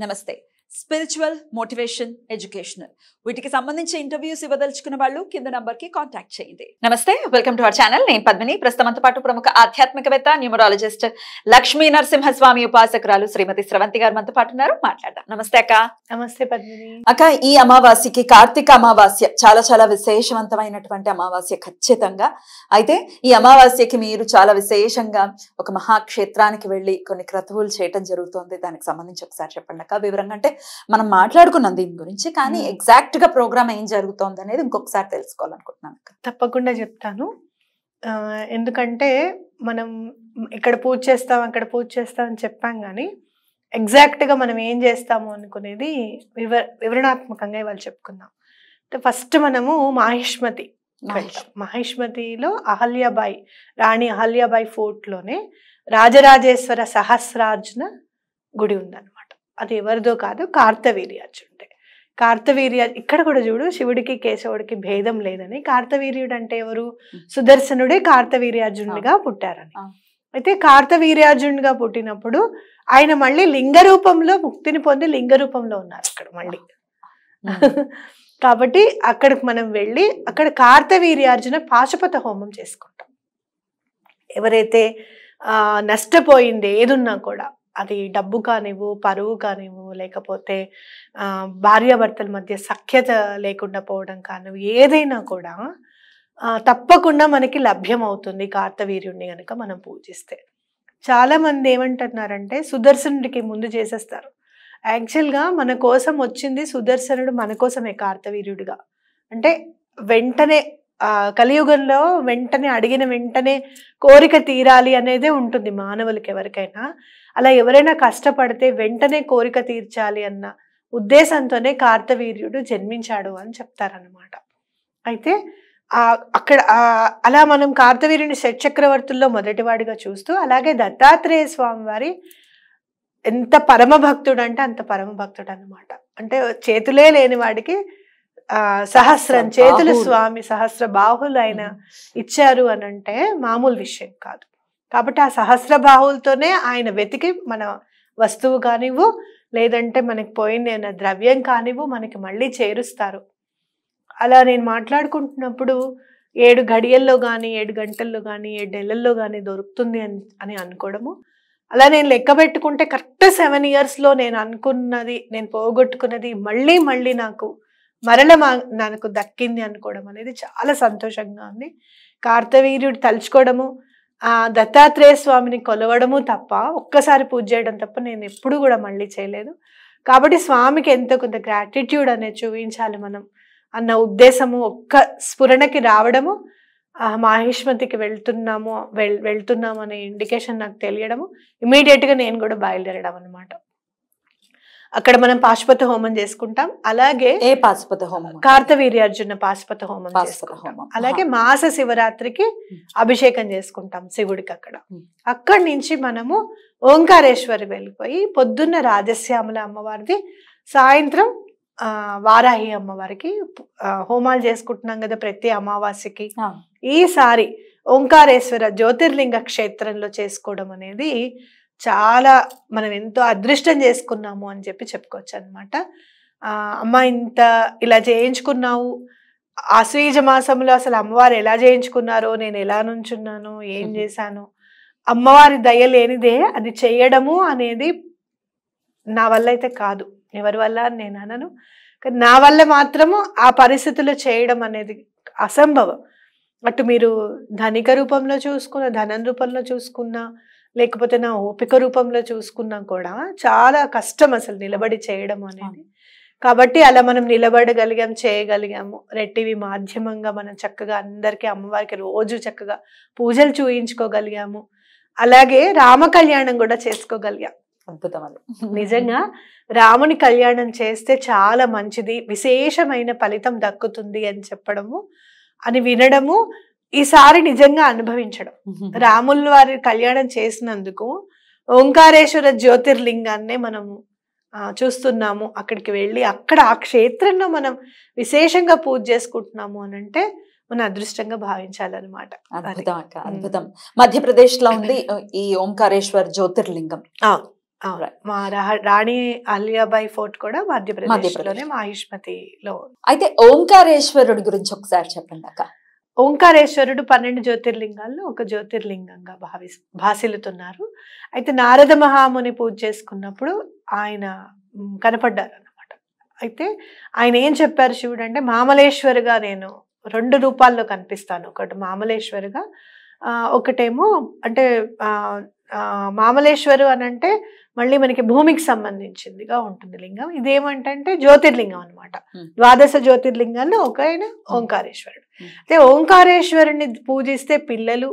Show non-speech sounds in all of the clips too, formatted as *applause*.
Namaste. Spiritual motivation educational వీటికి సంబంధించి interviews ఇవ్వదలుచుకున్న వాళ్ళు కింద నంబర్ కి కాంటాక్ట్ చేయండి నమస్తే వెల్కమ్ టు అవర్ ఛానల్ నేను పద్మిని ప్రస్తుతం పాటు ప్రముఖ ఆధ్యాత్మికవేత్త న్యూమరాలజిస్ట్ లక్ష్మీ నరసింహస్వామి ఉపాసకురాలు శ్రీమతి స్రవంతి గారు మనతో పాటు ఉన్నారు మాట్లాడదాం నమస్తే అక్క నమస్తే పద్మిని అక్క ఈ అమావాస్యకి కార్తీక అమావాస్య చాలా చాలా విశేషవంతమైనటువంటి అమావాస్య ఖచ్చితంగా అయితే ఈ అమావాస్యకి మీరు చాలా విశేషంగా ఒక మహాక్షేత్రానికి వెళ్ళి కొన్ని క్రతువులు చేయటం జరుగుతుంది దానికి సంబంధించి ఒకసారి చెప్పండి అక్క వివరంగా అంటే మనం మాట్లాడుకున్నాం దీని గురించి కానీ ఎగ్జాక్ట్ గా ప్రోగ్రామ్ ఏం జరుగుతుంది అనేది ఇంకొకసారి తెలుసుకోవాలనుకుంటున్నాను తప్పకుండా చెప్తాను ఎందుకంటే మనం ఇక్కడ పూజ చేస్తాం అక్కడ పూజ చేస్తాం అని చెప్పాం కానీ ఎగ్జాక్ట్గా మనం ఏం చేస్తాము అనుకునేది వివర వివరణాత్మకంగా ఇవాళ చెప్పుకుందాం ఫస్ట్ మనము మాహిష్మతి మహేష్మతిలో అహల్యాబాయి రాణి అహల్యాబాయి ఫోర్ట్లోనే రాజరాజేశ్వర సహస్రార్జున గుడి ఉందన్నమాట అది ఎవరిదో కాదు కార్తవీర్యార్జునుడే కార్తవీర్య ఇక్కడ కూడా చూడు శివుడికి కేశవుడికి భేదం లేదని కార్తవీర్యుడు అంటే ఎవరు సుదర్శనుడే కార్తవీర్యార్జునుడిగా పుట్టారని అయితే కార్తవీర్యార్జునుడిగా పుట్టినప్పుడు ఆయన మళ్ళీ లింగ రూపంలో ముక్తిని పొంది లింగ రూపంలో ఉన్నారు అక్కడ మళ్ళీ కాబట్టి అక్కడికి మనం వెళ్ళి అక్కడ కార్తవీర్యార్జున పాశుపత హోమం చేసుకుంటాం ఎవరైతే నష్టపోయింది ఏదున్నా కూడా అది డబ్బు కానివ్వు పరువు కానివ్వు లేకపోతే భార్యాభర్తల మధ్య సఖ్యత లేకుండా పోవడం కానివ్వు ఏదైనా కూడా తప్పకుండా మనకి లభ్యం అవుతుంది కార్తవీర్యుణ్ణి కనుక మనం పూజిస్తే చాలామంది ఏమంటున్నారంటే సుదర్శనుడికి ముందు చేసేస్తారు యాక్చువల్గా మన కోసం వచ్చింది సుదర్శనుడు మన కోసమే కార్తవీర్యుడిగా అంటే వెంటనే కలియుగంలో వెంటనే అడిగిన వెంటనే కోరిక తీరాలి అనేదే ఉంటుంది మానవులకి ఎవరికైనా అలా ఎవరైనా కష్టపడితే వెంటనే కోరిక తీర్చాలి అన్న ఉద్దేశంతోనే కార్తవీర్యుడు జన్మించాడు అని చెప్తారనమాట అయితే అక్కడ అలా మనం కార్తవీర్యుని షట్ చక్రవర్తుల్లో మొదటివాడిగా చూస్తూ అలాగే దత్తాత్రేయ స్వామి వారి ఎంత పరమభక్తుడు అంటే అంత పరమభక్తుడు అనమాట అంటే చేతులే లేని వాడికి సహస్రం చేతులు స్వామి సహస్ర బాహులైన ఇచ్చారు అని అంటే మామూలు విషయం కాదు కాబట్టి ఆ సహస్ర బాహువులతోనే ఆయన వెతికి మన వస్తువు కానివ్వు లేదంటే మనకి పోయిన ద్రవ్యం కానివ్వు మనకి మళ్ళీ చేరుస్తారు అలా నేను మాట్లాడుకుంటున్నప్పుడు ఏడు ఘడియల్లో కానీ ఏడు గంటల్లో కానీ ఏడు నెలల్లో కానీ దొరుకుతుంది అని అని అనుకోవడము అలా నేను లెక్క పెట్టుకుంటే కరెక్ట్ సెవెన్ ఇయర్స్లో నేను అనుకున్నది నేను పోగొట్టుకున్నది మళ్ళీ మళ్ళీ నాకు మరణం నాకు దక్కింది అనుకోవడం అనేది చాలా సంతోషంగా ఉంది కార్తవీర్యుడు తలుచుకోవడము ఆ దత్తాత్రేయ స్వామిని కొలవడము తప్ప ఒక్కసారి పూజ చేయడం తప్ప నేను ఎప్పుడు కూడా మళ్ళీ చేయలేదు కాబట్టి స్వామికి ఎంతో కొంత గ్రాటిట్యూడ్ అనేది చూపించాలి మనం అన్న ఉద్దేశము ఒక్క స్ఫురణకి రావడము మాహిష్మతికి వెళ్తున్నాము వెళ్ వెళ్తున్నాము అనే ఇండికేషన్ నాకు తెలియడము ఇమీడియట్గా నేను కూడా బయలుదేరడం అనమాట అక్కడ మనం పాశుపత హోమం చేసుకుంటాం అలాగే ఏ పాశుపత హోమం కార్తవీర్యార్జున పాశుపత హోమం చేసుకుంటాం అలాగే మాస శివరాత్రికి అభిషేకం చేసుకుంటాం శివుడికి అక్కడ అక్కడి నుంచి మనము ఓంకారేశ్వరి వెళ్ళిపోయి పొద్దున్న రాజశ్యాముల అమ్మవారిది సాయంత్రం వారాహి అమ్మవారికి హోమాలు చేసుకుంటున్నాం కదా ప్రతి అమావాస్యకి ఈసారి ఓంకారేశ్వర జ్యోతిర్లింగ క్షేత్రంలో చేసుకోవడం అనేది చాలా మనం ఎంతో అదృష్టం చేసుకున్నాము అని చెప్పి చెప్పుకోవచ్చు అనమాట అమ్మ ఇంత ఇలా చేయించుకున్నావు ఆశ్వీజ మాసంలో అసలు అమ్మవారు ఎలా చేయించుకున్నారో నేను ఎలా నుంచున్నాను ఏం చేశాను అమ్మవారి దయ లేనిదే అది చేయడము అనేది నా వల్ల అయితే కాదు ఎవరి వల్ల నేను అనను నా వల్ల మాత్రము ఆ పరిస్థితులు చేయడం అనేది అసంభవం అటు మీరు ధనిక రూపంలో చూసుకున్న ధనం రూపంలో చూసుకున్న లేకపోతే నా ఓపిక రూపంలో చూసుకున్నా కూడా చాలా కష్టం అసలు నిలబడి చేయడం అనేది కాబట్టి అలా మనం నిలబడగలిగాం చేయగలిగాము రెట్టివి మాధ్యమంగా మనం చక్కగా అందరికీ అమ్మవారికి రోజు చక్కగా పూజలు చూయించుకోగలిగాము అలాగే రామ కళ్యాణం కూడా చేసుకోగలిగాం అద్భుతం అది నిజంగా రాముని కళ్యాణం చేస్తే చాలా మంచిది విశేషమైన ఫలితం దక్కుతుంది అని చెప్పడము అని వినడము ఈసారి నిజంగా అనుభవించడం రాముల వారి కళ్యాణం చేసినందుకు ఓంకారేశ్వర జ్యోతిర్లింగాన్నే మనము చూస్తున్నాము అక్కడికి వెళ్ళి అక్కడ ఆ క్షేత్రంలో మనం విశేషంగా పూజ చేసుకుంటున్నాము అని అంటే మన అదృష్టంగా భావించాలన్నమాట అద్భుతం అద్భుతం మధ్యప్రదేశ్ లో ఉంది ఈ ఓంకారేశ్వర్ జ్యోతిర్లింగం మా రాణి అలియాబాయి ఫోర్ట్ కూడా మధ్యప్రదేశ్ లోనే మహిష్మతిలో అయితే ఓంకారేశ్వరుడి గురించి ఒకసారి చెప్పండి అక్క ఓంకారేశ్వరుడు పన్నెండు జ్యోతిర్లింగాల్లో ఒక జ్యోతిర్లింగంగా భావి భాసిల్లుతున్నారు అయితే నారద మహాముని పూజ చేసుకున్నప్పుడు ఆయన కనపడ్డారు అనమాట అయితే ఆయన ఏం చెప్పారు శివుడు అంటే మామలేశ్వరుగా నేను రెండు రూపాల్లో కనిపిస్తాను ఒకటి మామలేశ్వరుగా ఒకటేమో అంటే మామలేశ్వరు అని అంటే మళ్ళీ మనకి భూమికి సంబంధించిందిగా ఉంటుంది లింగం ఇదేమంటే జ్యోతిర్లింగం అనమాట ద్వాదశ జ్యోతిర్లింగాల్లో ఒక ఆయన ఓంకారేశ్వరుడు అయితే ఓంకారేశ్వరుని పూజిస్తే పిల్లలు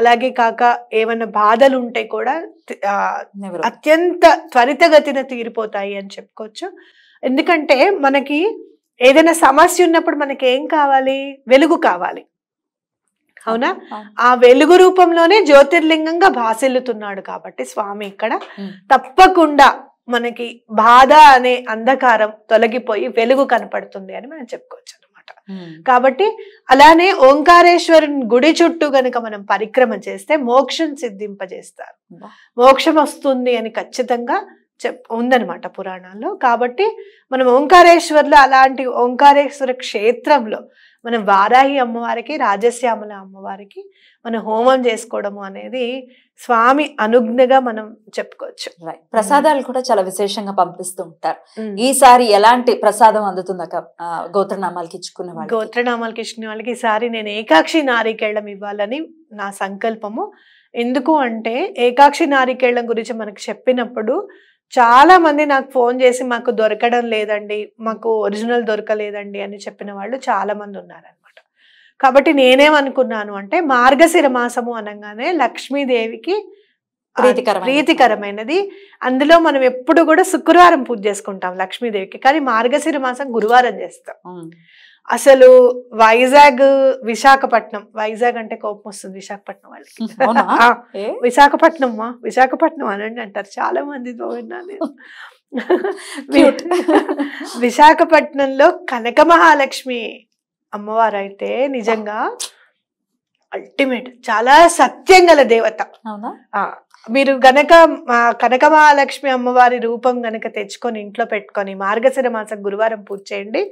అలాగే కాక ఏమైనా బాధలు ఉంటే కూడా అత్యంత త్వరితగతిన తీరిపోతాయి అని చెప్పుకోవచ్చు ఎందుకంటే మనకి ఏదైనా సమస్య ఉన్నప్పుడు మనకి ఏం కావాలి వెలుగు కావాలి అవునా ఆ వెలుగు రూపంలోనే జ్యోతిర్లింగంగా భాసిల్లుతున్నాడు కాబట్టి స్వామి ఇక్కడ తప్పకుండా మనకి బాధ అనే అంధకారం తొలగిపోయి వెలుగు కనపడుతుంది అని మనం చెప్పుకోవచ్చు అనమాట కాబట్టి అలానే ఓంకారేశ్వరుని గుడి చుట్టూ గనక మనం పరిక్రమ చేస్తే మోక్షం సిద్ధింపజేస్తారు మోక్షం వస్తుంది అని ఖచ్చితంగా చెప్ ఉందనమాట పురాణాల్లో కాబట్టి మనం ఓంకారేశ్వర్లో అలాంటి ఓంకారేశ్వర క్షేత్రంలో మనం వారాహి అమ్మవారికి రాజశ్యామల అమ్మవారికి మనం హోమం చేసుకోవడము అనేది స్వామి అనుజ్ఞగా మనం చెప్పుకోవచ్చు రైట్ ప్రసాదాలు కూడా చాలా విశేషంగా పంపిస్తూ ఉంటారు ఈసారి ఎలాంటి ప్రసాదం అందుతుంది గోత్రనామాలకి ఇచ్చుకున్న వాళ్ళు గోత్రనామాలకి ఇచ్చిన వాళ్ళకి ఈసారి నేను ఏకాక్షి నారికేళ్ళం ఇవ్వాలని నా సంకల్పము ఎందుకు అంటే ఏకాక్షి నారికేళ్ళం గురించి మనకు చెప్పినప్పుడు చాలా మంది నాకు ఫోన్ చేసి మాకు దొరకడం లేదండి మాకు ఒరిజినల్ దొరకలేదండి అని చెప్పిన వాళ్ళు చాలా మంది ఉన్నారనమాట కాబట్టి నేనేమనుకున్నాను అంటే మార్గశిర మాసము అనగానే లక్ష్మీదేవికి ప్రీతికరమైనది అందులో మనం ఎప్పుడు కూడా శుక్రవారం పూజ చేసుకుంటాం లక్ష్మీదేవికి కానీ మార్గశిర మాసం గురువారం చేస్తాం అసలు వైజాగ్ విశాఖపట్నం వైజాగ్ అంటే కోపం వస్తుంది విశాఖపట్నం వాళ్ళకి విశాఖపట్నం మా విశాఖపట్నం అనండి అంటారు చాలా మంది విశాఖపట్నంలో కనక మహాలక్ష్మి అమ్మవారు అయితే నిజంగా అల్టిమేట్ చాలా సత్యం గల దేవత మీరు గనక కనక మహాలక్ష్మి అమ్మవారి రూపం గనక తెచ్చుకొని ఇంట్లో పెట్టుకొని మార్గశిర మాసం గురువారం పూజ చేయండి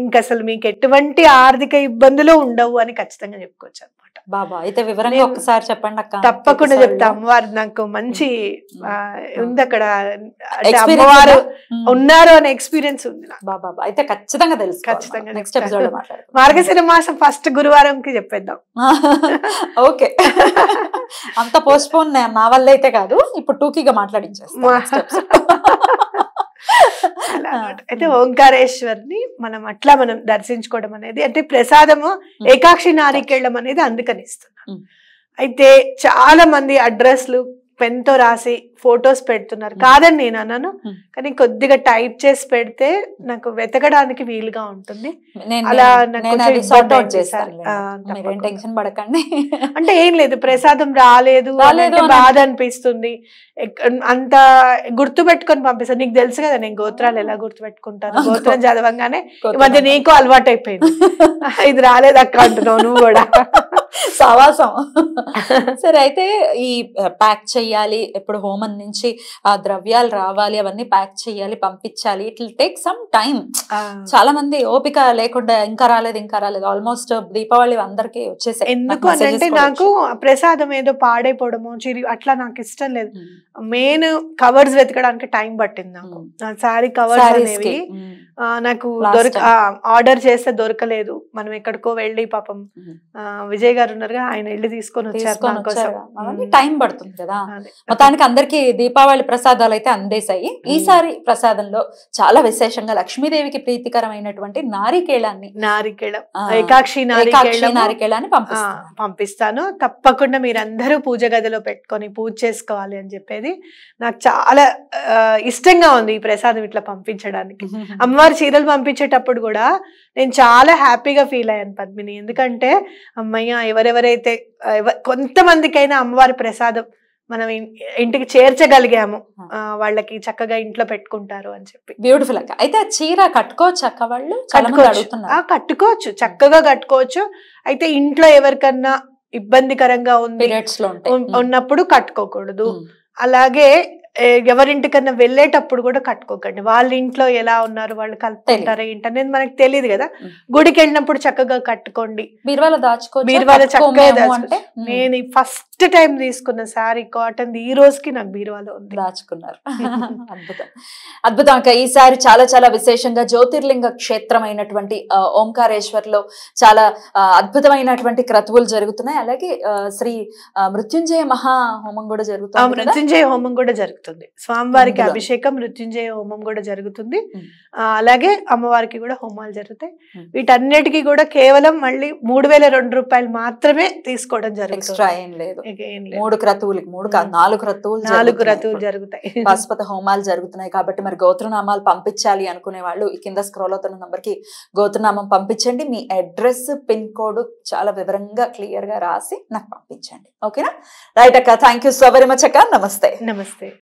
ఇంకా అసలు మీకు ఎటువంటి ఆర్థిక ఇబ్బందులు ఉండవు అని ఖచ్చితంగా చెప్పుకోవచ్చు అనమాట బాబా అయితే వివరంగా ఒకసారి చెప్పండి అక్క తప్పకుండా చెప్తా అమ్మవారు నాకు మంచి ఉంది అక్కడ అమ్మవారు ఉన్నారు అనే ఎక్స్పీరియన్స్ ఉంది బాబా అయితే ఖచ్చితంగా తెలుసు ఖచ్చితంగా నెక్స్ట్ ఎపిసోడ్ మార్గశిర మాసం ఫస్ట్ కి చెప్పేద్దాం *laughs* ఓకే *laughs* అంత పోస్ట్ పోన్ నా వల్లే అయితే కాదు ఇప్పుడు టూకీగా మాట్లాడించేస్తాం అయితే ఓంకారేశ్వర్ని మనం అట్లా మనం దర్శించుకోవడం అనేది అంటే ప్రసాదము ఏకాక్షి నారికేళ్ళం అనేది ఇస్తున్నాం అయితే చాలా మంది అడ్రస్లు పెన్ తో రాసి ఫొటోస్ పెడుతున్నారు కాదని నేను అన్నాను కానీ కొద్దిగా టైప్ చేసి పెడితే నాకు వెతకడానికి వీలుగా ఉంటుంది అలా టెన్షన్ పడకండి అంటే ఏం లేదు ప్రసాదం రాలేదు బాధ అనిపిస్తుంది అంత గుర్తు పెట్టుకొని పంపిస్తాను నీకు తెలుసు కదా నేను గోత్రాలు ఎలా గుర్తు పెట్టుకుంటాను గోత్రం చదవంగానే మధ్య నీకు అలవాటు అయిపోయింది ఇది రాలేదు అక్క అంటున్నావు నువ్వు కూడా సావాసం *laughs* సరే అయితే ఈ ప్యాక్ చేయాలి ఇప్పుడు హోమం నుంచి ఆ ద్రవ్యాలు రావాలి అవన్నీ ప్యాక్ చేయాలి పంపించాలి ఇట్ టేక్ సమ్ టైం చాలా మంది ఓపిక లేకుండా ఇంకా రాలేదు ఇంకా రాలేదు ఆల్మోస్ట్ దీపావళి అందరికీ వచ్చేసాయి ఎందుకు అంటే నాకు ప్రసాదం ఏదో పాడైపోవడము చిరి అట్లా నాకు ఇష్టం లేదు మెయిన్ కవర్స్ వెతకడానికి టైం పట్టింది నాకు సారీ కవర్స్ అనేవి నాకు దొరక ఆర్డర్ చేస్తే దొరకలేదు మనం ఎక్కడికో వెళ్ళి పాపం విజయ్ గారు ఉన్నారుగా ఆయన ఇల్లు తీసుకొని వచ్చారు టైం పడుతుంది కదా మొత్తానికి అందరికి దీపావళి ప్రసాదాలు అయితే అందేశాయి ఈసారి ప్రసాదంలో చాలా విశేషంగా లక్ష్మీదేవికి ప్రీతికరమైనటువంటి నారికేళాన్ని నారికేళం నారికేళాన్ని పంపిస్తాను తప్పకుండా మీరందరూ పూజ గదిలో పెట్టుకొని పూజ చేసుకోవాలి అని చెప్పేది నాకు చాలా ఇష్టంగా ఉంది ఈ ప్రసాదం ఇట్లా పంపించడానికి *laughs* అమ్మవారి చీరలు పంపించేటప్పుడు కూడా నేను చాలా హ్యాపీగా ఫీల్ అయ్యాను పద్మిని ఎందుకంటే అమ్మయ్య ఎవరెవరైతే కొంతమందికైనా అమ్మవారి ప్రసాదం మనం ఇంటికి చేర్చగలిగాము వాళ్ళకి చక్కగా ఇంట్లో పెట్టుకుంటారు అని చెప్పి బ్యూటిఫుల్ అక్క అయితే ఆ చీర కట్టుకోవచ్చు అక్క వాళ్ళు కట్టుకోవచ్చు చక్కగా కట్టుకోవచ్చు అయితే ఇంట్లో ఎవరికన్నా ఇబ్బందికరంగా ఉంది ఉన్నప్పుడు కట్టుకోకూడదు అలాగే ఎవరింటికన్నా వెళ్ళేటప్పుడు కూడా కట్టుకోకండి వాళ్ళ ఇంట్లో ఎలా ఉన్నారు వాళ్ళు కలుపుకుంటారా ఏంటనేది మనకు తెలియదు కదా గుడికి వెళ్ళినప్పుడు చక్కగా కట్టుకోండి బీరువాలో దాచుకో బీరువాలో చక్కగా నేను ఫస్ట్ టైం తీసుకున్న సారీ కాటన్ ఈ రోజుకి నాకు బీరువాలో ఉంది దాచుకున్నారు *laughs* అద్భుతం అద్భుతం అక్క ఈసారి చాలా చాలా విశేషంగా జ్యోతిర్లింగ క్షేత్రం అయినటువంటి ఓంకారేశ్వర్ లో చాలా అద్భుతమైనటువంటి క్రతువులు జరుగుతున్నాయి అలాగే శ్రీ మృత్యుంజయ మహా హోమం కూడా జరుగుతుంది మృత్యుంజయ హోమం కూడా జరుగుతుంది జరుగుతుంది స్వామివారికి అభిషేకం మృత్యుంజయ హోమం కూడా జరుగుతుంది అలాగే అమ్మవారికి కూడా హోమాలు జరుగుతాయి వీటన్నిటికీ కూడా కేవలం మళ్ళీ మూడు వేల రెండు రూపాయలు మాత్రమే తీసుకోవడం జరుగుతుంది మూడు క్రతువులకి మూడు నాలుగు క్రతువులు నాలుగు క్రతువులు జరుగుతాయి హోమాలు జరుగుతున్నాయి కాబట్టి మరి గోత్రనామాలు పంపించాలి అనుకునే వాళ్ళు ఈ కింద స్క్రోల్ అవుతున్న కి గోత్రనామం పంపించండి మీ అడ్రస్ పిన్ కోడ్ చాలా వివరంగా క్లియర్ గా రాసి నాకు పంపించండి ఓకేనా రైట్ అక్క thank you so very much అక్క నమస్తే నమస్తే